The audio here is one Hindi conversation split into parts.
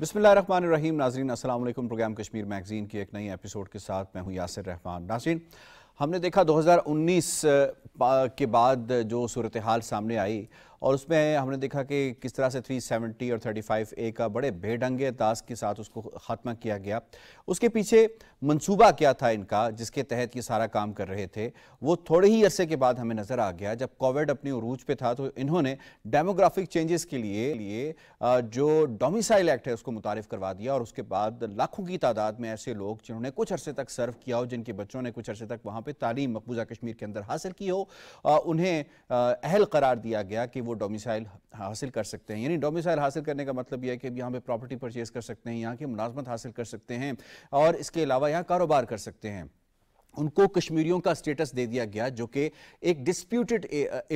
बिसमान रहीम नाजरीन असलम प्रोग्राम कश्मीर मैगज़ीन के एक नई एपिसोड के साथ मैं हूँ यासर रहमान नाजरीन हमने देखा 2019 के बाद जो सूरत हाल सामने आई और उसमें हमने देखा कि किस तरह से 370 और 35 ए का बड़े बेढंगे अंदाज के साथ उसको ख़ात्मा किया गया उसके पीछे मंसूबा क्या था इनका जिसके तहत ये सारा काम कर रहे थे वो थोड़े ही अरसे के बाद हमें नज़र आ गया जब कोविड अपने उरूज पे था तो इन्होंने डेमोग्राफिक चेंजेस के लिए लिए जो डोमिसाइल एक्ट है उसको मुतारफ़ करवा दिया और उसके बाद लाखों की तादाद में ऐसे लोग जिन्होंने कुछ अरसे तक सर्व किया हो जिनके बच्चों ने कुछ अरसे तक वहाँ पर तालीम मकबूजा कश्मीर के अंदर हासिल की हो उन्हें अहल करार दिया गया कि वो डोमिसाइल हासिल कर सकते हैं यानी डोमिसाइल हासिल करने का मतलब यह है कि यहाँ पे प्रॉपर्टी परचेज कर सकते हैं यहाँ की मुलाजमत हासिल कर सकते हैं और इसके अलावा यहाँ कारोबार कर सकते हैं उनको कश्मीरियों का स्टेटस दे दिया गया जो कि एक डिस्प्यूटेड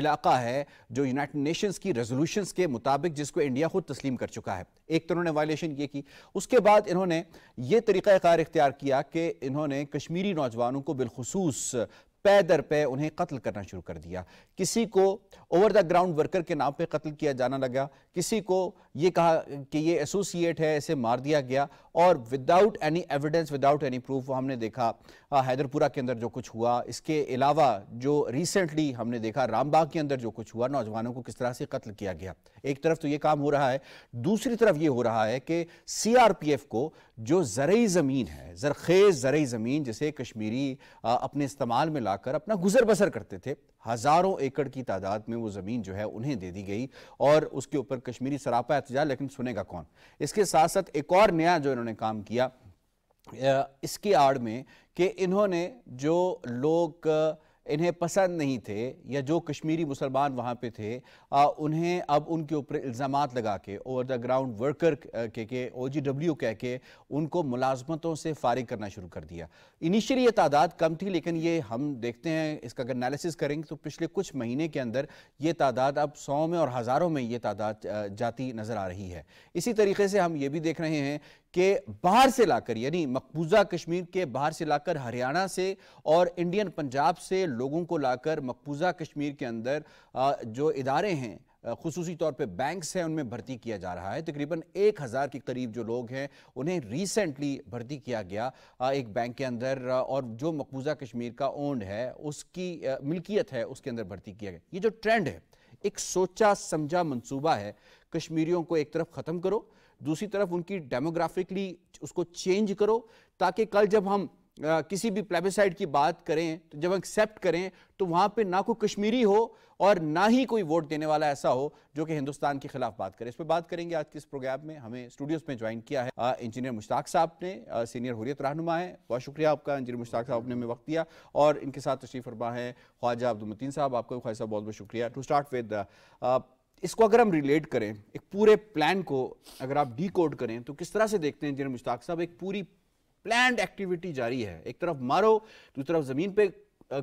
इलाका है जो यूनाइटेड नेशंस की रेजोल्यूशंस के मुताबिक जिसको इंडिया खुद तस्लीम कर चुका है एक तो उन्होंने वायलेशन ये की उसके बाद इन्होंने ये तरीक़ाकार इख्तियार किया कि इन्होंने कश्मीरी नौजवानों को बिलखसूस पैदर दर पे उन्हें कत्ल करना शुरू कर दिया किसी को ओवर द ग्राउंड वर्कर के नाम पे कत्ल किया जाना लगा किसी को ये कहा कि ये एसोसिएट है इसे मार दिया गया और without any evidence without any proof हमने देखा हैदरपुरा के अंदर जो कुछ हुआ इसके अलावा जो रिसेंटली हमने देखा रामबाग के अंदर जो कुछ हुआ नौजवानों को किस तरह से कत्ल किया गया एक तरफ तो ये काम हो रहा है दूसरी तरफ ये हो रहा है कि सी को जो ज़रअी ज़मीन है जरखेज़ जरई ज़मीन जिसे कश्मीरी अपने इस्तेमाल में ला लगाकर अपना गुजर बसर करते थे हजारों एकड़ की तादाद में वो ज़मीन जो है उन्हें दे दी गई और उसके ऊपर कश्मीरी सरापा एहतजाज लेकिन सुनेगा कौन इसके साथ साथ एक और नया जो इन्होंने काम किया इसकी आड़ में कि इन्होंने जो लोग इन्हें पसंद नहीं थे या जो कश्मीरी मुसलमान वहाँ पे थे आ, उन्हें अब उनके ऊपर इल्ज़ाम लगा के ओवर द ग्राउंड वर्कर के के ओ जी डब्ल्यू कह के उनको मुलाजमतों से फारिग करना शुरू कर दिया इनिशियली ये तादाद कम थी लेकिन ये हम देखते हैं इसका अगर एनालिसिस करेंगे तो पिछले कुछ महीने के अंदर ये तादाद अब सौ में और हज़ारों में ये तादाद जाती नज़र आ रही है इसी तरीके से हम ये भी देख रहे हैं के बाहर से लाकर यानी मकबूजा कश्मीर के बाहर से लाकर हरियाणा से और इंडियन पंजाब से लोगों को लाकर मकबूजा कश्मीर के अंदर जो इदारे हैं खसूसी तौर पे बैंक्स हैं उनमें भर्ती किया जा रहा है तकरीबन एक हज़ार के करीब जो लोग हैं उन्हें रिसेंटली भर्ती किया गया एक बैंक के अंदर और जो मकबूजा कश्मीर का ओंड है उसकी मिल्कियत है उसके अंदर भर्ती किया गया ये जो ट्रेंड है एक सोचा समझा मंसूबा है कश्मीरियों को एक तरफ ख़त्म करो दूसरी तरफ उनकी डेमोग्राफिकली उसको चेंज करो ताकि कल जब हम आ, किसी भी प्लेबिसाइड की बात करें तो जब एक्सेप्ट करें तो वहां पे ना कोई कश्मीरी हो और ना ही कोई वोट देने वाला ऐसा हो जो कि हिंदुस्तान के खिलाफ बात करे इस पर बात करेंगे आज के इस प्रोग्राम में हमें स्टूडियोज में ज्वाइन किया है इंजीनियर मुश्ताक साहब ने आ, सीनियर हुरियत रहनुमा है बहुत शुक्रिया आपका इंजीनियर मुश्ताक साहब ने हमें वक्त दिया और इनके साथ तशरीफ फरमा है ख्वाजा अब्दुलमतीन साहब आपका ख्वाजा बहुत बहुत शुक्रिया टू स्टार्ट विद इसको अगर हम रिलेट करें एक पूरे प्लान को अगर आप डी करें तो किस तरह से देखते हैं इंजीनियर मुश्ताक साहब एक पूरी प्लान एक्टिविटी जारी है एक तरफ मारो दूसरी तरफ ज़मीन पे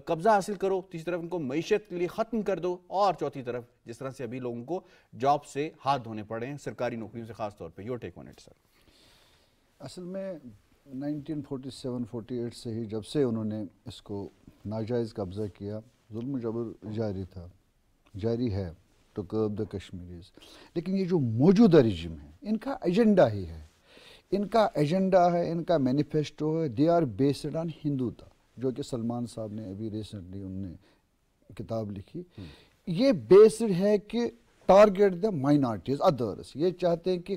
कब्जा हासिल करो तीसरी तरफ उनको मीशत के लिए ख़त्म कर दो और चौथी तरफ जिस तरह से अभी लोगों को जॉब से हाथ धोने पड़े हैं सरकारी नौकरियों से खास तौर पे your take on it sir असल में 1947-48 से ही जब से उन्होंने इसको नाजायज़ कब्ज़ा किया जुल्म जबर जारी था जारी है टू तो कर्ब द कश्मीरीज लेकिन ये जो मौजूदा रिजिम है इनका एजेंडा ही है इनका एजेंडा है इनका मैनिफेस्टो है they are based on Hindutva जो कि सलमान साहब ने अभी रिसेंटली उनने किताब लिखी हम्म। ये बेस्ड है कि टारगेट द माइनॉरिटीज़ अदर्स ये चाहते हैं कि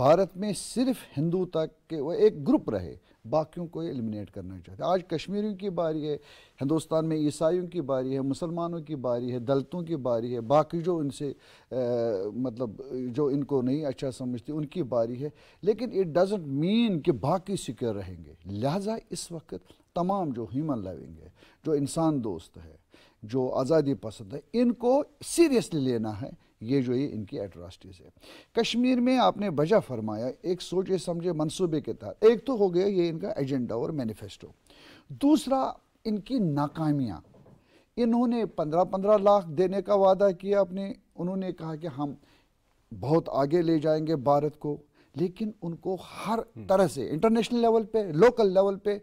भारत में सिर्फ हिंदू तक के वो एक ग्रुप रहे बाकियों को एलिमिनेट करना चाहते हैं आज कश्मीरियों की बारी है हिंदुस्तान में ईसाइयों की बारी है मुसलमानों की बारी है दलितों की बारी है बाकी जो इनसे आ, मतलब जो इनको नहीं अच्छा समझती उनकी बारी है लेकिन इट डजेंट मीन कि बाकी सिक्योर रहेंगे लिहाजा इस वक्त तमाम जो ह्यूमन लविंग है जो इंसान दोस्त है जो आज़ादी पसंद है इनको सीरियसली लेना है ये जो ये इनकी एट्रॉसिटीज़ है कश्मीर में आपने वजह फरमाया एक सोचे समझे मंसूबे के तहत एक तो हो गया ये इनका एजेंडा और मैनिफेस्टो दूसरा इनकी नाकामियाँ इन्होंने पंद्रह पंद्रह लाख देने का वादा किया अपने उन्होंने कहा कि हम बहुत आगे ले जाएंगे भारत को लेकिन उनको हर हम्म। तरह से इंटरनेशनल लेवल पे लोकल लेवल पे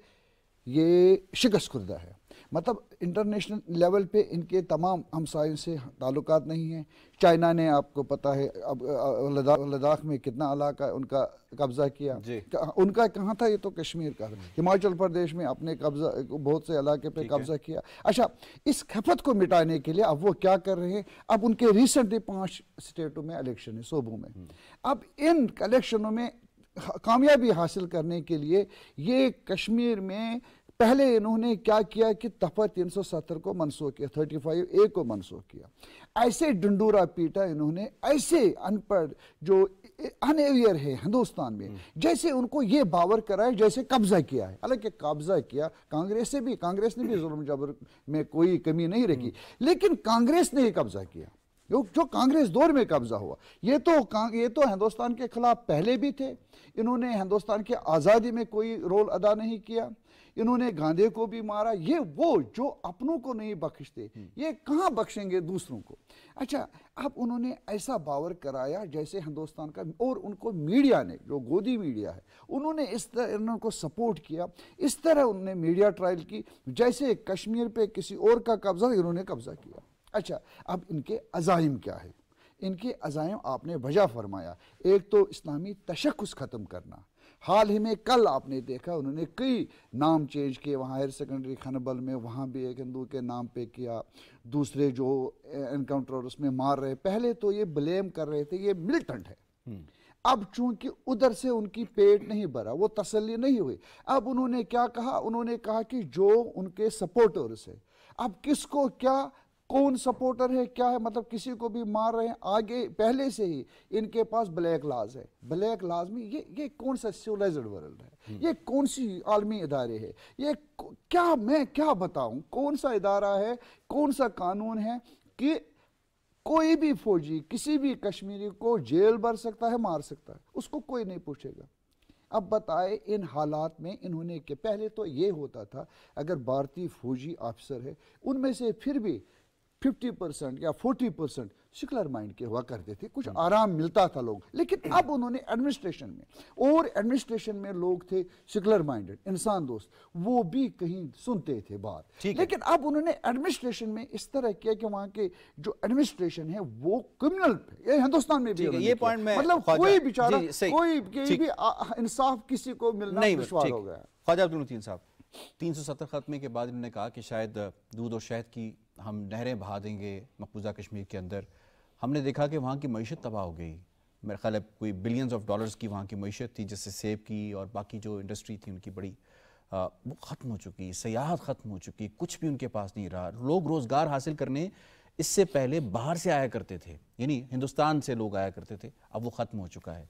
ये शिकस्त खुर्दा है मतलब इंटरनेशनल लेवल पे इनके तमाम हमसायों से ताल्लुक नहीं हैं चाइना ने आपको पता है अब लद्दाख लद्दाख में कितना इलाका उनका कब्जा किया उनका कहाँ था ये तो कश्मीर का हम्म। हिमाचल प्रदेश में अपने कब्जा बहुत से इलाके पे कब्जा किया अच्छा इस खपत को मिटाने के लिए अब वो क्या कर रहे हैं अब उनके रिसेंटली पाँच स्टेटों में इलेक्शन है सूबों में हम्म। अब इन इलेक्शनों में कामयाबी हासिल करने के लिए ये कश्मीर में पहले इन्होंने क्या किया कि तफा 370 को मनसूख किया 35 ए को मनसूख किया ऐसे डंडूरा पीटा इन्होंने ऐसे अनपढ़ जो अनएवियर है हिंदुस्तान में जैसे उनको ये बावर कराया जैसे कब्जा किया है हालांकि कब्जा किया कांग्रेस से भी कांग्रेस ने भी जुल्म जबर में कोई कमी नहीं रखी लेकिन कांग्रेस ने ही कब्जा किया जो जो कांग्रेस दौर में कब्जा हुआ ये तो ये तो हिंदुस्तान के खिलाफ पहले भी थे इन्होंने हिंदुस्तान की आज़ादी में कोई रोल अदा नहीं किया इन्होंने गांधी को भी मारा ये वो जो अपनों को नहीं बख्शते हम्म। ये कहाँ बख्शेंगे दूसरों को अच्छा अब उन्होंने ऐसा बावर कराया जैसे हिंदुस्तान का और उनको मीडिया ने जो गोदी मीडिया है उन्होंने इस तरह को सपोर्ट किया इस तरह उन्होंने मीडिया ट्रायल की जैसे कश्मीर पर किसी और का कब्जा इन्होंने कब्जा किया अच्छा अब इनके अजाइम क्या है इनके अजाइम आपने वजह फरमाया एक तो इस्लामी तशखस ख़त्म करना हाल ही में कल आपने देखा उन्होंने कई नाम चेंज किए वहाँ हायर सेकेंडरी खनबल में वहाँ भी एक हिंदू के नाम पे किया दूसरे जो इनकाउंटर उसमें मार रहे पहले तो ये ब्लेम कर रहे थे ये मिलिटेंट है हम्म। अब चूंकि उधर से उनकी पेट नहीं भरा वो तसल्ली नहीं हुई अब उन्होंने क्या कहा उन्होंने कहा कि जो उनके सपोर्टर्स है अब किसको क्या कौन सपोर्टर है क्या है मतलब किसी को भी मार रहे हैं आगे पहले से ही इनके पास ब्लैक लाज है ब्लैक लाज में ये ये कौन सा सिविलाइज वर्ल्ड है हम्म। ये कौन सी आलमी इदारे है ये क्या मैं क्या बताऊं कौन सा इदारा है कौन सा कानून है कि कोई भी फौजी किसी भी कश्मीरी को जेल भर सकता है मार सकता है उसको कोई नहीं पूछेगा अब बताए इन हालात में इन्होंने के पहले तो ये होता था अगर भारतीय फौजी ऑफिसर है उनमें से फिर भी फिफ्टी परसेंट या फोर्टी परसेंट सिकुलर माइंड के हुआ करते थे कुछ आराम मिलता था लोग लेकिन अब उन्होंने एडमिनिस्ट्रेशन में और एडमिनिस्ट्रेशन में लोग थे सिकुलर माइंडेड इंसान दोस्त वो भी कहीं सुनते थे बात लेकिन अब उन्होंने एडमिनिस्ट्रेशन में इस तरह किया कि वहां के जो एडमिनिस्ट्रेशन है वो क्रिमिनल ये हिंदुस्तान में भी ये पॉइंट मतलब कोई बेचारा कोई भी इंसाफ किसी को मिलना विश्वास हो गया ख्वाजा अब्दुल साहब तीन सौ सत्तर खत्मे के बाद इन्होंने कहा कि शायद दूध और शहद की हम नहरें बहा देंगे मकबूजा कश्मीर के अंदर हमने देखा कि वहाँ की मीशत तबाह हो गई मेरा ख्याल कोई बिलियंस ऑफ डॉलर्स की वहाँ की मीशत थी जैसे सेब की और बाकी जो इंडस्ट्री थी उनकी बड़ी वो ख़त्म हो चुकी सयाहत ख़त्म हो चुकी कुछ भी उनके पास नहीं रहा लोग रोज़गार हासिल करने इससे पहले बाहर से आया करते थे यानी हिंदुस्तान से लोग आया करते थे अब वो ख़त्म हो चुका है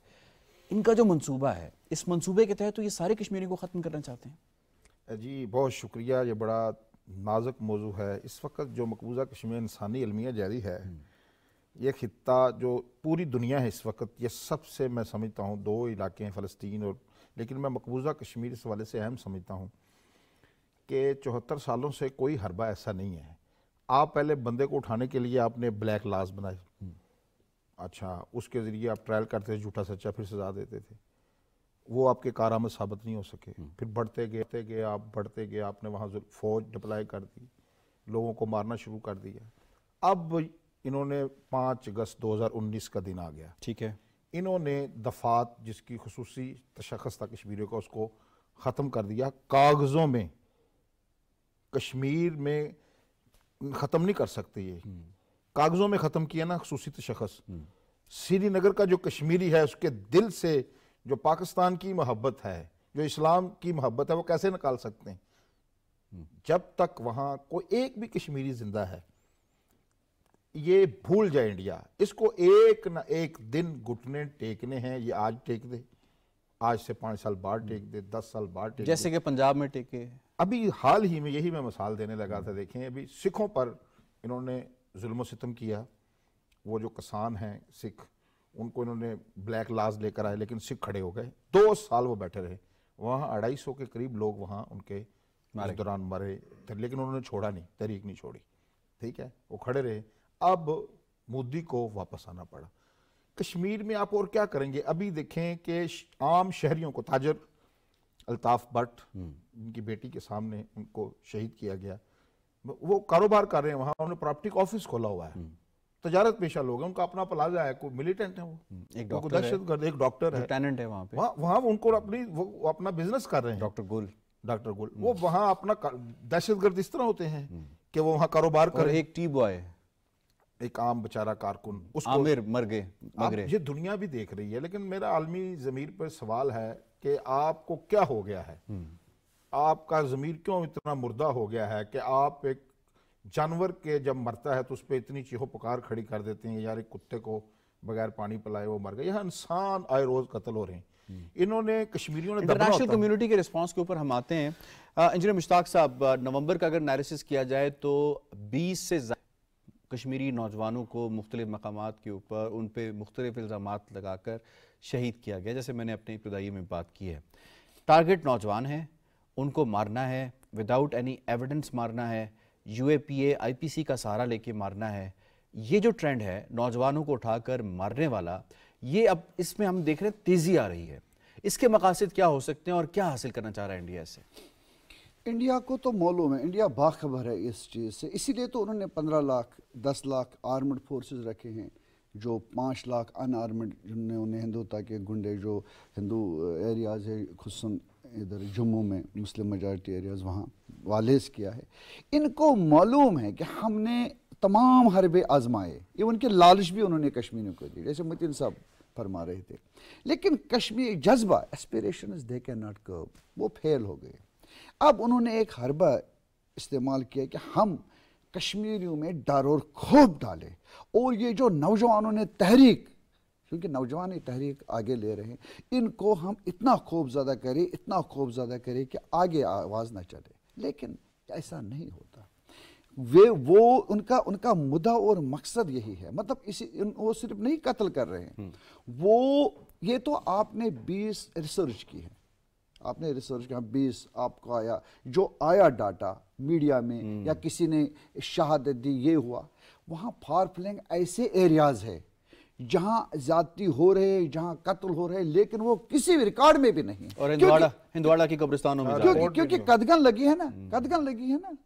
इनका जो मंसूबा है इस मंसूबे के तहत तो ये सारे कश्मीरी को ख़त्म करना चाहते हैं जी बहुत शुक्रिया ये बड़ा नाजुक मौजू है इस वक्त जो मकबूजा कश्मीर इंसानी अलमिया जारी है हम्म। यह खत्ता जो पूरी दुनिया है इस वक्त यह सबसे मैं समझता हूँ दो इलाके हैं फ़लस्तीन और लेकिन मैं मकबूजा कश्मीर इस वाले से अहम समझता हूँ कि चौहत्तर सालों से कोई हरबा ऐसा नहीं है आप पहले बंदे को उठाने के लिए आपने ब्लैक लाज बनाए हम्म। अच्छा उसके ज़रिए आप ट्रायल करते थे झूठा सच्चा फिर सजा देते थे वो आपके कारा में साबित नहीं हो सके हम्म। फिर बढ़ते गए बढ़ते गए आप बढ़ते गए आपने वहाँ फौज डिप्लाई कर दी लोगों को मारना शुरू कर दिया अब इन्होंने पाँच अगस्त 2019 का दिन आ गया ठीक है इन्होंने दफात जिसकी खसूसी तशखस था कश्मीरियों का उसको ख़त्म कर दिया कागज़ों में कश्मीर में ख़त्म नहीं कर सकते ये हम्म। कागज़ों में ख़त्म किया ना खसूसी तशखस हम्म। श्रीनगर का जो कश्मीरी है उसके दिल से जो पाकिस्तान की मोहब्बत है जो इस्लाम की मोहब्बत है वो कैसे निकाल सकते हैं जब तक वहां कोई एक भी कश्मीरी जिंदा है ये भूल जाए इंडिया इसको एक ना एक दिन घुटने टेकने हैं ये आज टेक दे आज से पांच साल बाद टेक दे दस साल बाद टेक जैसे कि पंजाब में टेके अभी हाल ही में यही मैं मिसाल देने लगा था देखें अभी सिखों पर इन्होंने जुल्म सितम किया वो जो किसान हैं सिख उनको इन्होंने ब्लैक लाज लेकर आए लेकिन सिख खड़े हो गए दो साल वो बैठे रहे वहाँ अढ़ाई सौ के करीब लोग वहाँ उनके इस दौरान मरे लेकिन उन्होंने छोड़ा नहीं तहरीक नहीं छोड़ी ठीक है वो खड़े रहे अब मोदी को वापस आना पड़ा कश्मीर में आप और क्या करेंगे अभी देखें कि आम शहरियों को ताजर अल्ताफ भट्ट हम्म। उनकी बेटी के सामने उनको शहीद किया गया वो कारोबार कर रहे हैं वहाँ उन्होंने प्रॉपर्टी का ऑफिस खोला हुआ है हम्म। तजारत पेशा लोग हैं उनका अपना प्लाजा है कोई मिलिटेंट है वो हम्म, एक डॉक्टर दहशत गर्द एक डॉक्टर है लेफ्टिनेंट है वहाँ पे वहाँ वहाँ उनको अपनी वो अपना बिजनेस कर रहे हैं डॉक्टर गुल डॉक्टर गुल वो वहाँ अपना दहशत गर्द इस तरह होते हैं हम्म। कि वो वहाँ कारोबार कर एक टी बॉय एक आम बेचारा कारकुन उसको आमिर मर गए ये दुनिया भी देख रही है लेकिन मेरा आलमी ज़मीर पर सवाल है कि आपको क्या हो गया है हम्म। आपका ज़मीर क्यों इतना मुर्दा हो गया है कि आप एक जानवर के जब मरता है तो उस पर इतनी चीहो पुकार खड़ी कर देते हैं यार एक कुत्ते को बगैर पानी पिलाए वो मर गए यहाँ इंसान आए रोज कत्ल हो रहे हैं हम्म। इन्होंने कश्मीरियों ने इंटरनेशनल कम्युनिटी के रिस्पांस के ऊपर हम आते हैं इंजीनियर मुश्ताक साहब नवंबर का अगर एनालिसिस किया जाए तो 20 से कश्मीरी नौजवानों को मुख्तलिफ मकाम के ऊपर उन पर मुख्तलिफ इल्ज़ाम लगाकर शहीद किया गया जैसे मैंने अपने इब्तदाई में बात की है टारगेट नौजवान हैं उनको मारना है विदाउट एनी एविडेंस मारना है यूएपीए आईपीसी का सहारा लेके मारना है ये जो ट्रेंड है नौजवानों को उठाकर मारने वाला ये अब इसमें हम देख रहे हैं तेज़ी आ रही है इसके मकासद क्या हो सकते हैं और क्या हासिल करना चाह रहा है इंडिया से इंडिया को तो मालूम है इंडिया बाखबर है इस चीज़ से इसीलिए तो उन्होंने पंद्रह लाख दस लाख आर्मड फोर्सेज रखे हैं जो पाँच लाख अन आर्मड जिनने उन्हें हिंदुता के गुंडे जो हिंदू एरियाज है खुसन इधर जम्मू में मुस्लिम मेजॉरिटी एरियाज़ वहाँ वालेस किया है इनको मालूम है कि हमने तमाम हरबे आजमाए इवन के लालच भी उन्होंने कश्मीरियों को दी जैसे मतिन साहब फरमा रहे थे लेकिन कश्मीर जज्बा एस्पिरेशन दे के नॉट कर्व वो फेल हो गए अब उन्होंने एक हरबा इस्तेमाल किया कि हम कश्मीरियों में डर और खोप डाले और ये जो नौजवानों ने तहरीक क्योंकि नौजवान ये तहरीक आगे ले रहे हैं इनको हम इतना खौफ ज़्यादा करें इतना खौफ ज़्यादा करें कि आगे आवाज़ ना चले लेकिन ऐसा नहीं होता वे वो उनका उनका मुद्दा और मकसद यही है मतलब इसी वो सिर्फ नहीं कत्ल कर रहे हैं हम्म। वो ये तो आपने 20 रिसर्च की है आपने रिसर्च किया हाँ, बीस आपको आया जो आया डाटा मीडिया में हम्म। या किसी ने शहादत दी ये हुआ वहाँ फार फ्लैंग ऐसे एरियाज़ है जहां ज्यादती हो रहे हैं कत्ल हो रहे हैं लेकिन वो किसी भी रिकॉर्ड में भी नहीं और हिंदवाड़ा हिंदवाड़ा की कब्रिस्तानों में क्योंकि, क्योंकि कदगन लगी है ना कदगन लगी है ना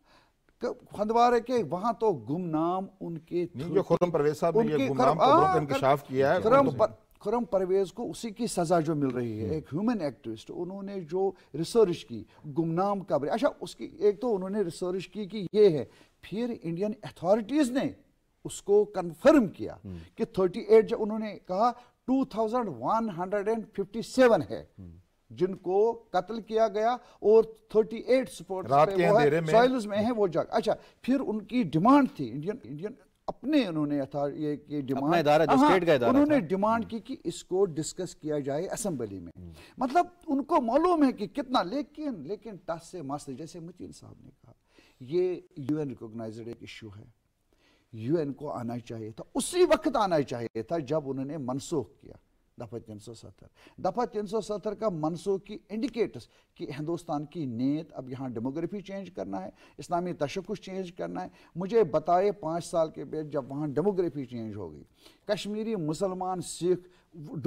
खंदवारे के वहां तो गुमनाम उनके जो खुरम परवेज साहब ने गुमनाम को इंकशाफ हाँ, किया है खुरम तो- खुरम परवेज को उसी की सजा जो मिल रही है एक ह्यूमन एक्टिविस्ट उन्होंने जो रिसर्च की गुमनाम कब्र अच्छा उसकी एक तो उन्होंने रिसर्च की कि ये है फिर इंडियन अथॉरिटीज ने उसको कंफर्म किया कि 38 जो उन्होंने कहा 2157 है जिनको कत्ल किया गया और 38 स्पॉट सॉइल्स में है वो जग अच्छा फिर उनकी डिमांड थी इंडियन इंडियन अपने उन्होंने ये कि डिमांड का उन्होंने डिमांड की कि इसको डिस्कस किया जाए असेंबली में मतलब उनको मालूम है कि कितना लेकिन लेकिन टस से मास्टर जैसे मुतीन साहब ने कहा ये यूएन रिकॉग्नाइज्ड एक इशू है यूएन को आना चाहिए था उसी वक्त आना चाहिए था जब उन्होंने मनसूख किया दफा तीन सौ सत्तर दफा तीन सौ सत्तर का मनसूख की इंडिकेटर्स कि हिंदुस्तान की नीयत अब यहाँ डेमोग्राफी चेंज करना है इस्लामी तशक् चेंज करना है मुझे बताए पाँच साल के बाद जब वहाँ डेमोग्राफी चेंज हो गई कश्मीरी मुसलमान सिख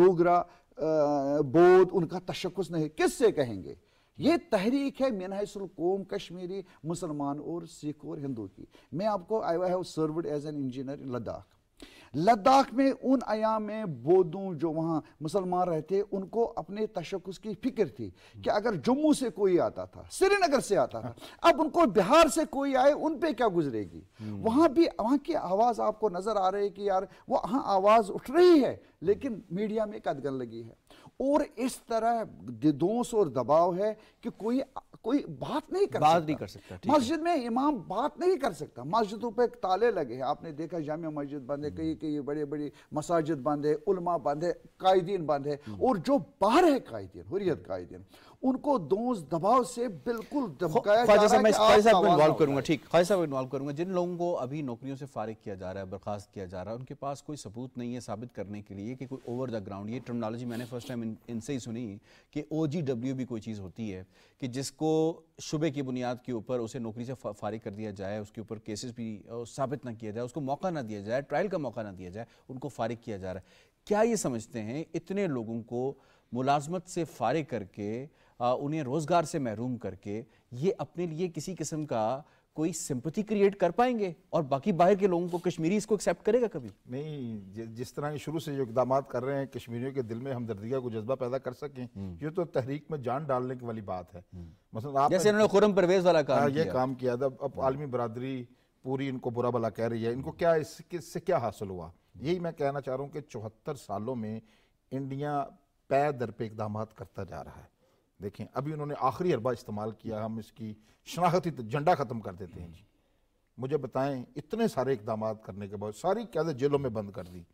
डोगरा बौद्ध उनका तशखस नहीं किससे कहेंगे ये तहरीक है मिनहसलकूम कश्मीरी मुसलमान और सिख और हिंदू की मैं आपको I have served as an engineer in Ladakh Ladakh में उन आयाम में बोधों जो वहाँ मुसलमान रहते उनको अपने तशकस की फिक्र थी कि अगर जम्मू से कोई आता था श्रीनगर से आता था अब उनको बिहार से कोई आए उन पे क्या गुजरेगी हम्म। वहाँ भी वहाँ की आवाज़ आपको नज़र आ रही है कि यार वहाँ आवाज़ उठ रही है लेकिन मीडिया में कदगन लगी है और इस तरह दिदोस और दबाव है कि कोई कोई बात नहीं कर बात नहीं कर सकता मस्जिद में इमाम बात नहीं कर सकता मस्जिदों पे ताले लगे हैं आपने देखा जामिया मस्जिद बंद है कई कई बड़े बड़ी मसाजिद बंद है उलमा बंद है कायदीन बंद है हम्म। और जो बाहर है कायदीन हुरियत कायदीन उनको दोष दबाव से बिल्कुल करूंगा ठीक ख्वाजा साहब इन्वॉल्व करूंगा जिन लोगों को अभी नौकरियों से फारिग किया जा रहा है बर्खास्त किया जा रहा है उनके पास कोई सबूत नहीं है साबित करने के लिए कि कोई ओवर द ग्राउंड ये टर्मनोलॉजी मैंने फर्स्ट टाइम इनसे ही सुनी कि ओ जी डब्ल्यू भी कोई चीज़ होती है कि जिसको शुबे की बुनियाद के ऊपर उसे नौकरी से फारिग कर दिया जाए उसके ऊपर केसेस भी साबित ना किया जाए उसको मौका ना दिया जाए ट्रायल का मौका ना दिया जाए उनको फारिग किया जा रहा है क्या ये समझते हैं इतने लोगों को मुलाजमत से फारिग करके उन्हें रोज़गार से महरूम करके ये अपने लिए किसी किस्म का कोई सिंपथी क्रिएट कर पाएंगे और बाकी बाहर के लोगों को कश्मीरी इसको एक्सेप्ट करेगा कभी नहीं जिस तरह के शुरू से जो इकदाम कर रहे हैं कश्मीरियों के दिल में हमदर्दी को जज्बा पैदा कर सकें हम्म। ये तो तहरीक में जान डालने की वाली बात है मतलब जैसे इन्होंने खुरम परवेज वाला काम हाँ, ये काम किया था अब आलमी बरदरी पूरी इनको बुरा भला कह रही है इनको क्या इससे क्या हासिल हुआ यही मैं कहना चाह रहा हूँ कि चौहत्तर सालों में इंडिया पै दर पे इकदाम करता जा रहा है देखें अभी उन्होंने आखिरी अरबा इस्तेमाल किया हम इसकी शनाखती झंडा ख़त्म कर देते हैं जी मुझे बताएं इतने सारे इकदाम करने के बाद सारी कैद जेलों में बंद कर दी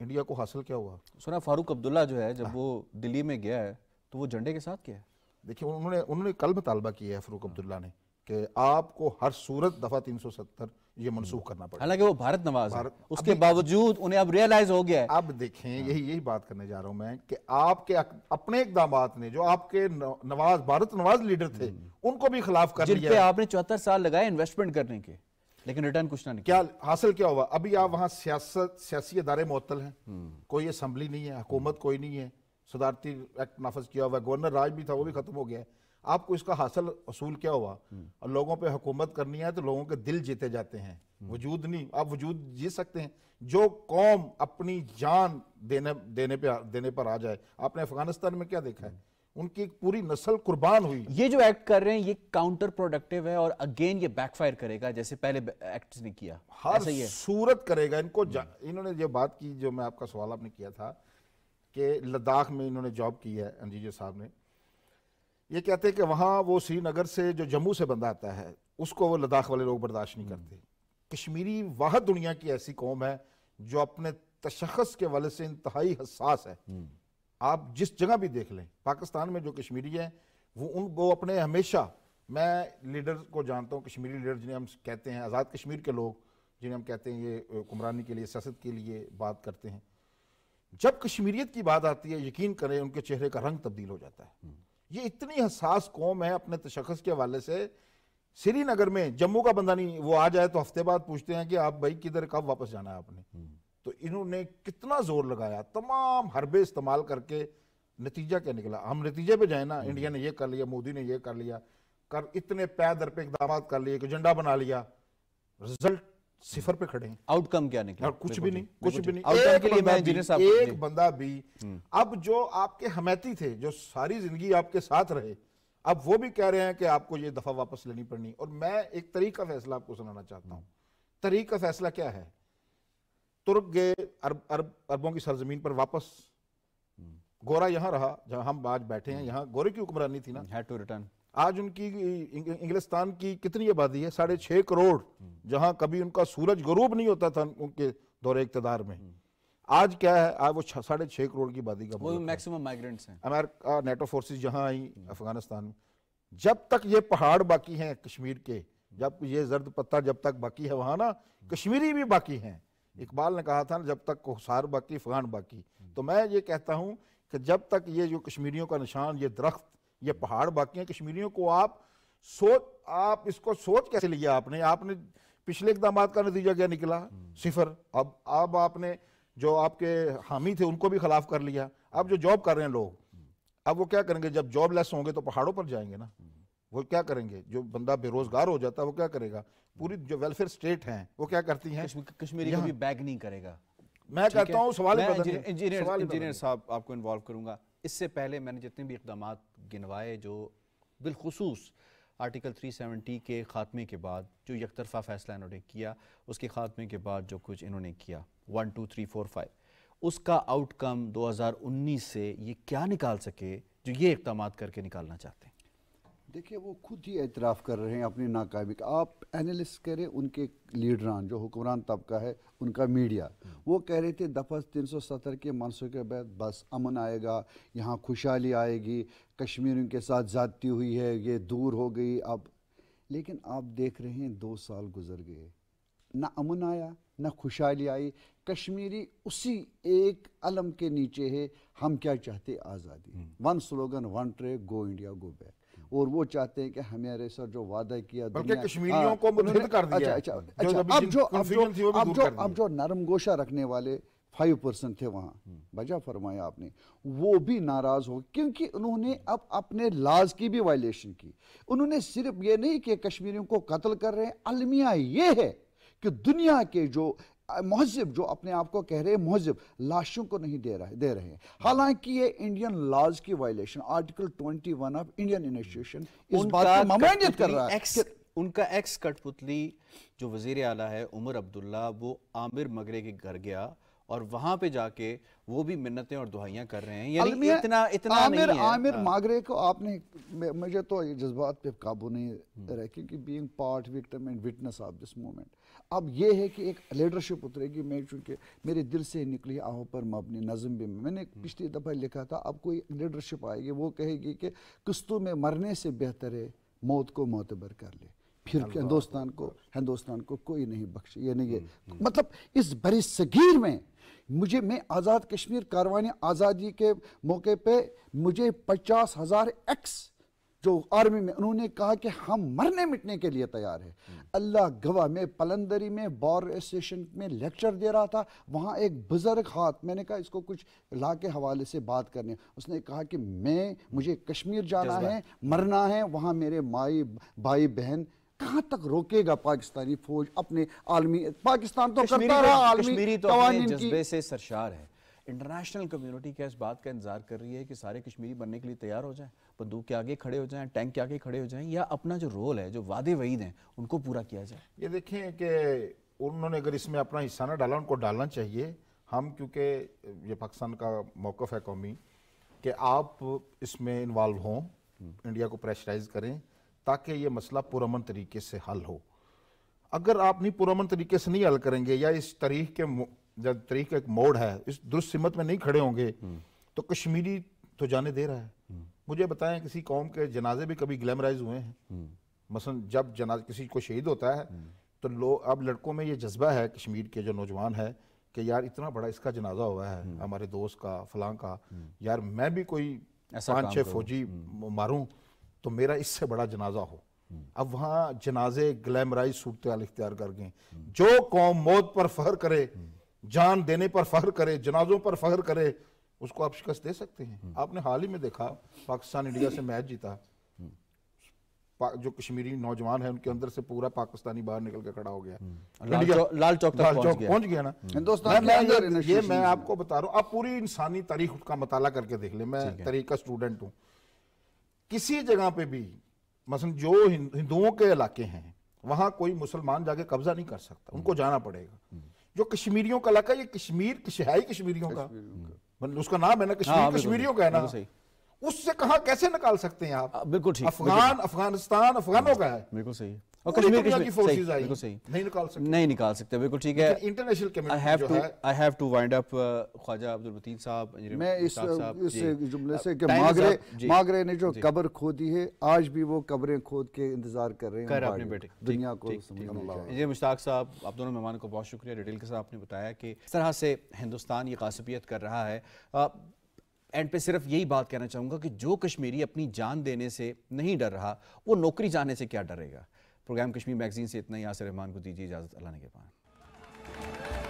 इंडिया को हासिल क्या हुआ सुना फारूक अब्दुल्ला जो है जब वो दिल्ली में गया है तो वो झंडे के साथ क्या है देखिए उन्होंने उन्होंने कल मुतालबा किया है फारूक अब्दुल्ला ने कि आपको हर सूरत दफ़ा तीन सौ सत्तर ये मनसूख करना पड़ा हालांकि वो भारत नवाज भारत, है उसके बावजूद उन्हें अब रियलाइज हो गया है अब देखें यही यही बात करने जा रहा हूं मैं कि आपके अपने इकदाम ने जो आपके नवाज भारत नवाज लीडर थे हम्म। उनको भी खिलाफ कर लिया आपने चौहत्तर साल लगाए इन्वेस्टमेंट करने के लेकिन रिटर्न कुछ ना नहीं क्या हासिल क्या हुआ अभी आप वहाँ सियासत सियासी अदारे मअतल हैं हम्म। कोई असम्बली नहीं है हुकूमत कोई नहीं है सदारती एक्ट नाफज किया हुआ गवर्नर राज भी था वो भी खत्म हो गया है आपको इसका हासिल असूल क्या हुआ और लोगों पे हुकूमत करनी है तो लोगों के दिल जीते जाते हैं वजूद नहीं आप वजूद जीत सकते हैं जो कौम अपनी जान देने देने पे देने पर आ जाए आपने अफगानिस्तान में क्या देखा है उनकी एक पूरी नस्ल कुर्बान हुई ये जो एक्ट कर रहे हैं ये काउंटर प्रोडक्टिव है और अगेन ये बैकफायर करेगा जैसे पहले एक्ट ने किया हर सूरत करेगा इनको इन्होंने जो बात की जो मैं आपका सवाल आपने किया था कि लद्दाख में इन्होंने जॉब की है अंजीजे साहब ने ये कहते हैं कि वहाँ वो श्रीनगर से जो जम्मू से बंदा आता है उसको वो लद्दाख वाले लोग बर्दाश्त नहीं हम्म। करते कश्मीरी वाह दुनिया की ऐसी कौम है जो अपने तशखस के वाले से इंतहाई हसास है हम्म। आप जिस जगह भी देख लें पाकिस्तान में जो कश्मीरी हैं वो उन वो अपने हमेशा मैं लीडर को जानता हूँ कश्मीरी लीडर जिन्हें हम कहते हैं आज़ाद कश्मीर के लोग जिन्हें हम कहते हैं ये कुमरानी के लिए सियासत के लिए बात करते हैं जब कश्मीरियत की बात आती है यकीन करें उनके चेहरे का रंग तब्दील हो जाता है हम्म। ये इतनी हसास कौम है अपने तशखस के हवाले से श्रीनगर में जम्मू का बंदा नहीं वो आ जाए तो हफ्ते बाद पूछते हैं कि आप भाई किधर कब वापस जाना है आपने हम्म। तो इन्होंने कितना जोर लगाया तमाम हरबे इस्तेमाल करके नतीजा क्या निकला हम नतीजे पे जाए ना हम्म। इंडिया ने ये कर लिया मोदी ने ये कर लिया कर इतने पैदर पे इकदाम कर लिए कि झंडा बना लिया रिजल्ट सिफर पे खड़े हैं आउटकम क्या निकला कुछ भी नहीं कुछ भी नहीं आउटकम के लिए मैं इंजीनियर साहब एक बंदा भी हम्म। अब जो आपके हमैती थे जो सारी जिंदगी आपके साथ रहे अब वो भी कह रहे हैं कि आपको ये दफा वापस लेनी पड़नी और मैं एक तरीक का फैसला आपको सुनाना चाहता हूँ तरीक का फैसला क्या है तुर्क गए अरब अरब अरबों की सरजमीन पर वापस हम्म। गोरा यहाँ रहा जहाँ हम आज बैठे हैं यहाँ गोरे की हुक्मरानी थी ना टू रिटर्न आज उनकी इंग्लिस्तान की कितनी आबादी है साढ़े छः करोड़ जहां कभी उनका सूरज गरूब नहीं होता था उनके दौरे इकतदार में आज क्या है आज वो साढ़े छः करोड़ की आबादी का वो मैक्सिमम माइग्रेंट्स हैं अमेरिका नेटो फोर्सेस जहां आई अफगानिस्तान में जब तक ये पहाड़ बाकी हैं कश्मीर के जब ये जर्द पत्ता जब तक बाकी है वहाँ ना कश्मीरी भी बाकी हैं इकबाल ने कहा था ना जब तक कोसार बाकी अफगान बाकी तो मैं ये कहता हूँ कि जब तक ये जो कश्मीरियों का निशान ये दरख्त ये पहाड़ बाकी हैं कश्मीरियों को आप सोच आप इसको सोच कैसे लिया आपने आपने पिछले इकदाम का नतीजा क्या निकला सिफर अब अब आपने जो आपके हामी थे उनको भी खिलाफ कर लिया अब जो जॉब कर रहे हैं लोग अब वो क्या करेंगे जब जॉब लेस होंगे तो पहाड़ों पर जाएंगे ना वो क्या करेंगे जो बंदा बेरोजगार हो जाता है वो क्या करेगा पूरी जो वेलफेयर स्टेट हैं वो क्या करती हैं कश्मीरी कभी बैग नहीं करेगा मैं कहता हूँ सवाल इंजीनियर साहब आपको इन्वॉल्व करूंगा इससे पहले मैंने जितने भी इकदाम गिनवाए जो बिलखसूस आर्टिकल 370 के ख़ात्मे के बाद जो एक तरफा फ़ैसला इन्होंने किया उसके ख़ात्मे के बाद जो कुछ इन्होंने किया one two three four five उसका आउटकम 2019 से ये क्या निकाल सके जो ये इकदाम करके निकालना चाहते हैं देखिए वो खुद ही एतराफ़ कर रहे हैं अपनी नाकामी का आप एनालिस्ट कह रहे उनके लीडरान जो हुक्मरान तबका है उनका मीडिया वो कह रहे थे दफ़ा तीन सौ सत्तर के मनसों के बाद बस अमन आएगा यहाँ खुशहाली आएगी कश्मीर के साथ जाती हुई है ये दूर हो गई अब लेकिन आप देख रहे हैं दो साल गुजर गए ना अमन आया ना खुशहाली आई कश्मीरी उसी एक अलम के नीचे है हम क्या चाहते आज़ादी वन स्लोगन वन ट्रे गो इंडिया गो बैक और वो चाहते हैं कि हमारे सर जो वादा किया बल्कि कश्मीरियों हाँ, को कर दिया अच्छा अच्छा अच्छा अब जो अब जो अब जो अब जो नरम गोशा रखने वाले फाइव परसेंट थे वहाँ वजह हम्म। फरमाया आपने वो भी नाराज़ हो क्योंकि उन्होंने अब अपने लाज की भी वायलेशन की उन्होंने सिर्फ ये नहीं कि कश्मीरियों को कत्ल कर रहे हैं अलमिया ये है कि दुनिया के जो महजब जो अपने आप को कह रहे हैं महजब लाशों को नहीं दे रहे दे रहे हैं हालांकि ये इंडियन लॉज की violation article 21 of Indian institution इस बात की ममानियत कर रहा है एक्स, उनका एक्स कठपुतली जो वजीर आला है उमर अब्दुल्ला वो आमिर मगरे के घर गया और वहां पे जाके वो भी मिन्नतें और दुहाइयां कर रहे हैं यानी इतना इतना आमिर नहीं है। आमिर हाँ। मागरे को आपने मुझे तो ये जज्बात पे काबू नहीं रहे क्योंकि being part victim and witness of this moment अब ये है कि एक लीडरशिप उतरेगी मैं चूंकि मेरे दिल से निकली आहों पर मबनी नज़म भी मैंने पिछली दफ़ा लिखा था अब कोई लीडरशिप आएगी वो कहेगी कि किस्तों में मरने से बेहतर है मौत को मोतबर कर ले फिर हिंदुस्तान को हिंदुस्तान को कोई नहीं बख्शे यानी ये हम्म, हम्म। मतलब इस बड़े सगीर में मुझे मैं आज़ाद कश्मीर कारवान आज़ादी के मौके पे मुझे पचास हज़ार एक्स जो आर्मी में उन्होंने कहा कि हम मरने मिटने के लिए तैयार है हम्म। अल्लाह गवाह मैं पलंदरी में बार एसोसिएशन में लेक्चर दे रहा था वहाँ एक बुज़ुर्ग हाथ मैंने कहा इसको कुछ ला के हवाले से बात करने उसने कहा कि मैं मुझे कश्मीर जाना है मरना है वहाँ मेरे माई भाई बहन कहाँ तक रोकेगा पाकिस्तानी फौज अपने आलमी पाकिस्तान तो करता तो- रहा आलमी तो जज्बे से सरशार है इंटरनेशनल कम्युनिटी क्या इस बात का इंतजार कर रही है कि सारे कश्मीरी बनने के लिए तैयार हो जाएं बंदूक के आगे खड़े हो जाएं टैंक के आगे खड़े हो जाएं या अपना जो रोल है जो वादे वहीद हैं उनको पूरा किया जाए ये देखें कि उन्होंने अगर इसमें अपना हिस्सा ना डाला उनको डालना चाहिए हम क्योंकि ये पाकिस्तान का मौक़ है कौमी कि आप इसमें इन्वाल्व हों हम्म। इंडिया को प्रेशराइज करें ताकि ये मसला पुरमन तरीके से हल हो अगर आप नहीं पुरमन तरीके से नहीं हल करेंगे या इस तारीख के जब तारीख का एक मोड़ है इस दुरुस्त सिमत में नहीं खड़े होंगे हम्म। तो कश्मीरी तो जाने दे रहा है हम्म। मुझे बताएं किसी कौम के जनाजे भी कभी ग्लैमराइज हुए हैं हम्म। मसलन जब जना किसी को शहीद होता है तो लोग अब लड़कों में ये जज्बा है कश्मीर के जो नौजवान है कि यार इतना बड़ा इसका जनाजा हुआ है हमारे दोस्त का फलां का यार मैं भी कोई पाँच छः फौजी मारूं तो मेरा इससे बड़ा जनाजा हो अब वहां जनाजे ग्लैमराइज सूरत इख्तियार कर गए जो कौम मौत पर फहर करे जान देने पर फहर करे जनाजों पर फहर करे उसको आप शिकस्त दे सकते हैं आपने हाल ही में देखा पाकिस्तान इंडिया से मैच जीता जो कश्मीरी नौजवान है उनके अंदर से पूरा पाकिस्तानी बाहर निकल के खड़ा हो गया हम्म। लाल चौक लाल चौक पहुंच गया ना हम्म। हिंदुस्तान मैं, मैं ये मैं आपको बता रहा हूँ आप पूरी इंसानी तारीख का मताला करके देख ले मैं तारीख का स्टूडेंट हूँ किसी जगह पे भी मसलन जो हिंदुओं के इलाके हैं वहां कोई मुसलमान जाके कब्जा नहीं कर सकता हम्म। उनको जाना पड़ेगा हम्म। जो कश्मीरियों का इलाका ये कश्मीर है कश्मीरियों का हम्म। मतलब उसका नाम है ना कश्मीर हाँ, कश्मीरियों का है ना उससे कहा कैसे निकाल सकते हैं आप बिल्कुल ठीक अफगान अफगानिस्तान अफगानों का है बिल्कुल सही कश्मीर तो की आई बिल्कुल सही नहीं निकाल सकते नहीं निकाल सकते बिल्कुल ठीक है international community I have to wind up Khwaja Abdul Mateen साहब मैं इस इस जुमले से कि मागरे मागरे ने जो कब्र खोदी है आज भी वो कब्रें खोद के इंतजार कर रहे हैं अपने बेटे दुनिया को मुश्ताक साहब आप दोनों मेहमान को बहुत शुक्रिया डिटेल के साथ आपने बताया कि इस तरह से हिंदुस्तान ये कासबियत कर रहा है एंड पे सिर्फ यही बात कहना चाहूंगा कि जो कश्मीरी अपनी जान देने से नहीं डर रहा वो नौकरी जाने से क्या डरेगा प्रोग्राम कश्मीर मैगजीन से इतना ही आसर रहमान को दीजिए इजाज़त अल्लाह ने के पास